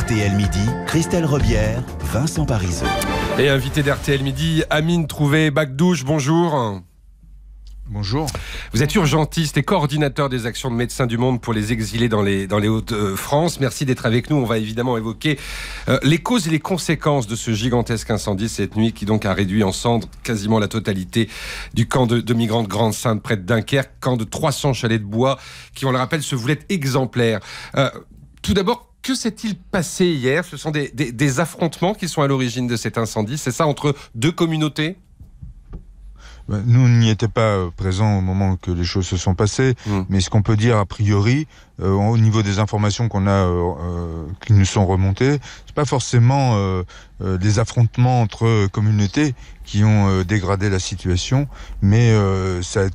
RTL Midi, Christelle Robière, Vincent Parisot. Et invité d'RTL Midi, Amine Trouvé, Bagdouche, bonjour. Bonjour. Vous êtes urgentiste et coordinateur des actions de Médecins du Monde pour les exilés dans les, dans les Hauts-de-France. Merci d'être avec nous. On va évidemment évoquer euh, les causes et les conséquences de ce gigantesque incendie cette nuit qui donc a réduit en cendres quasiment la totalité du camp de, migrants de Grande-Sainte près de Dunkerque, camp de 300 chalets de bois qui, on le rappelle, se voulaient exemplaire. Euh, tout d'abord, que s'est-il passé hier Ce sont des, affrontements qui sont à l'origine de cet incendie, c'est ça, entre deux communautés bah, nous n'y étions pas euh, présents au moment que les choses se sont passées, hmm. mais ce qu'on peut dire a priori, euh, au niveau des informations qu'on a, euh, qui nous sont remontées, c'est pas forcément des affrontements entre communautés qui ont dégradé la situation, mais ça a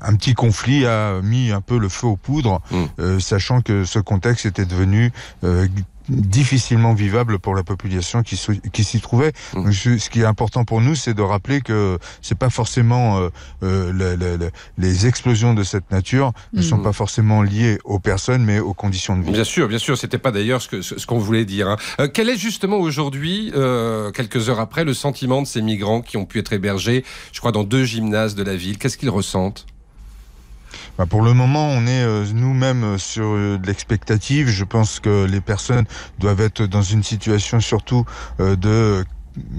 un petit conflit a mis un peu le feu aux poudres, mm. euh, sachant que ce contexte était devenu euh, difficilement vivable pour la population qui, qui s'y trouvait. Mm. ce qui est important pour nous, c'est de rappeler que c'est pas forcément euh, euh, les explosions de cette nature ne sont mm. pas forcément liées aux personnes, mais aux conditions de vie. Bien sûr, bien sûr, c'était pas d'ailleurs ce qu'on ce, voulait dire. Hein. Euh, quel est justement aujourd'hui, quelques heures après, le sentiment de ces migrants qui ont pu être hébergés, je crois, dans deux gymnases de la ville Qu'est-ce qu'ils ressentent bah, pour le moment, on est euh, nous-mêmes euh, sur euh, de l'expectative. Je pense que les personnes doivent être dans une situation surtout de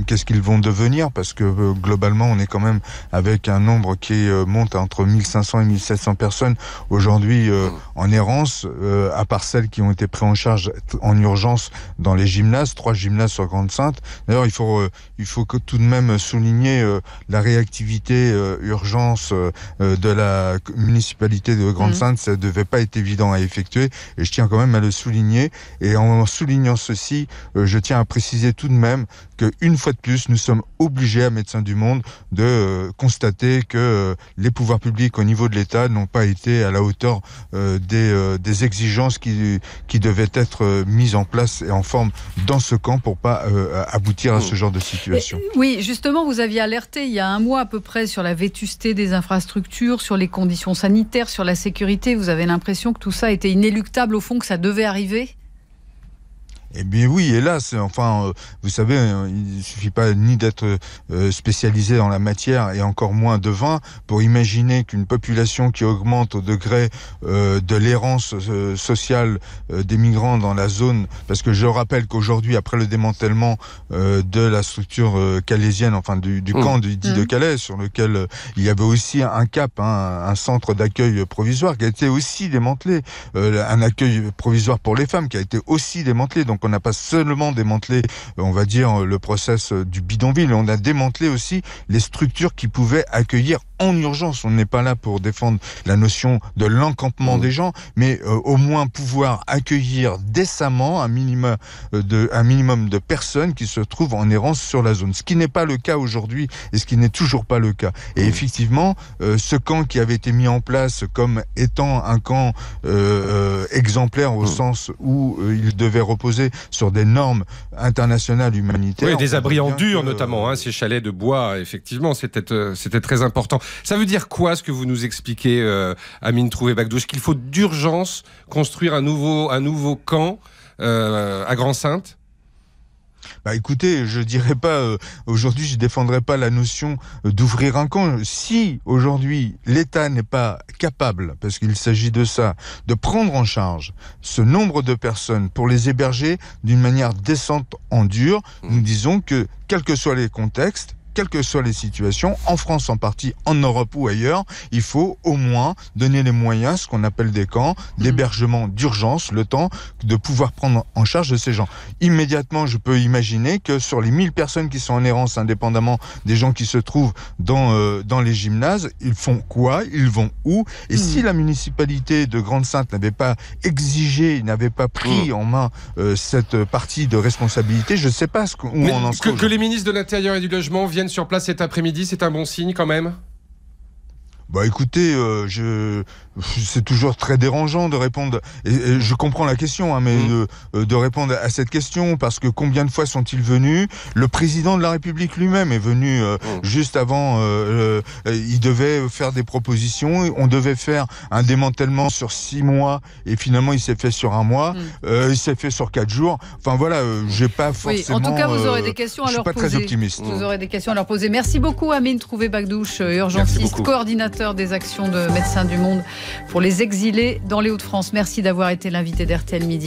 qu'est-ce qu'ils vont devenir parce que euh, globalement on est quand même avec un nombre qui euh, monte entre 1500 et 1700 personnes aujourd'hui euh, mmh. en errance à part celles qui ont été prises en charge en urgence dans les gymnases trois gymnases sur Grande-Sainte d'ailleurs il faut il faut que, tout de même souligner la réactivité urgence de la municipalité de Grande-Sainte mmh. Ça ça devait pas être évident à effectuer et je tiens quand même à le souligner et en soulignant ceci je tiens à préciser tout de même que une fois de plus, nous sommes obligés à Médecins du Monde de euh, constater que euh, les pouvoirs publics au niveau de l'État n'ont pas été à la hauteur euh, des, exigences qui, qui devaient être mises en place et en forme dans ce camp pour pas aboutir à ce genre de situation. Oui, justement, vous aviez alerté il y a un mois à peu près sur la vétusté des infrastructures, sur les conditions sanitaires, sur la sécurité. Vous avez l'impression que tout ça était inéluctable au fond, que ça devait arriver eh bien oui, hélas, enfin, euh, vous savez, euh, il ne suffit pas ni d'être euh, spécialisé dans la matière et encore moins de vin pour imaginer qu'une population qui augmente au degré de l'errance sociale des migrants dans la zone, parce que je rappelle qu'aujourd'hui, après le démantèlement de la structure calaisienne, enfin du, mmh. camp du, dit de mmh. Calais, sur lequel il y avait aussi un CAP, hein, un centre d'accueil provisoire qui a été aussi démantelé, un accueil provisoire pour les femmes qui a été aussi démantelé. Donc on n'a pas seulement démantelé, euh, on va dire, euh, le process euh, du bidonville, on a démantelé aussi les structures qui pouvaient accueillir en urgence. On n'est pas là pour défendre la notion de l'encampement mm. des gens, mais euh, au moins pouvoir accueillir décemment un minimum, euh, de, un minimum de personnes qui se trouvent en errance sur la zone. Ce qui n'est pas le cas aujourd'hui et ce qui n'est toujours pas le cas. Et mm. effectivement, euh, ce camp qui avait été mis en place comme étant un camp exemplaire au mm. sens où il devait reposer sur des normes internationales humanitaires. Oui, des abris en dur notamment, hein, ces chalets de bois, effectivement, c'était très important. Ça veut dire quoi ce que vous nous expliquez, euh, Amine Trouvé-Bagdouche Qu'il faut d'urgence construire un nouveau, un nouveau camp euh, à Grand-Sainte bah écoutez, je dirais pas euh, aujourd'hui, je défendrai pas la notion euh, d'ouvrir un camp. Si aujourd'hui l'État n'est pas capable, parce qu'il s'agit de ça, de prendre en charge ce nombre de personnes pour les héberger d'une manière décente en dur, nous mmh. disons que quels que soient les contextes, quelles que soient les situations, en France en partie, en Europe ou ailleurs, il faut au moins donner les moyens, ce qu'on appelle des camps, mhm. d'hébergement d'urgence, le temps de pouvoir prendre en charge de ces gens. Immédiatement, je peux imaginer que sur les 1000 personnes qui sont en errance, indépendamment des gens qui se trouvent dans, euh, dans les gymnases, ils font quoi Ils vont où Et mhm. si la municipalité de Grande-Sainte n'avait pas exigé, n'avait pas pris mhm. en main euh, cette partie de responsabilité, je ne sais pas ce où on en que, que les ministres de l'Intérieur et du Logement viennent sur place cet après-midi, c'est un bon signe quand même bah écoutez, euh, je c'est toujours très dérangeant de répondre. Et, je comprends la question, hein, mais mm. euh, de, répondre à cette question parce que combien de fois sont-ils venus Le président de la République lui-même est venu euh, mm. juste avant. il devait faire des propositions. On devait faire un démantèlement sur six mois et finalement il s'est fait sur un mois. Mm. il s'est fait sur quatre jours. Enfin voilà, j'ai pas forcément. Oui, en tout cas, vous aurez des questions à leur poser. suis pas très optimiste. Vous aurez des questions à leur poser. Merci beaucoup, Amine Trouvé-Bagdouche, urgentiste, coordinateur des actions de Médecins du Monde pour les exilés dans les Hauts-de-France. Merci d'avoir été l'invité d'RTL Midi.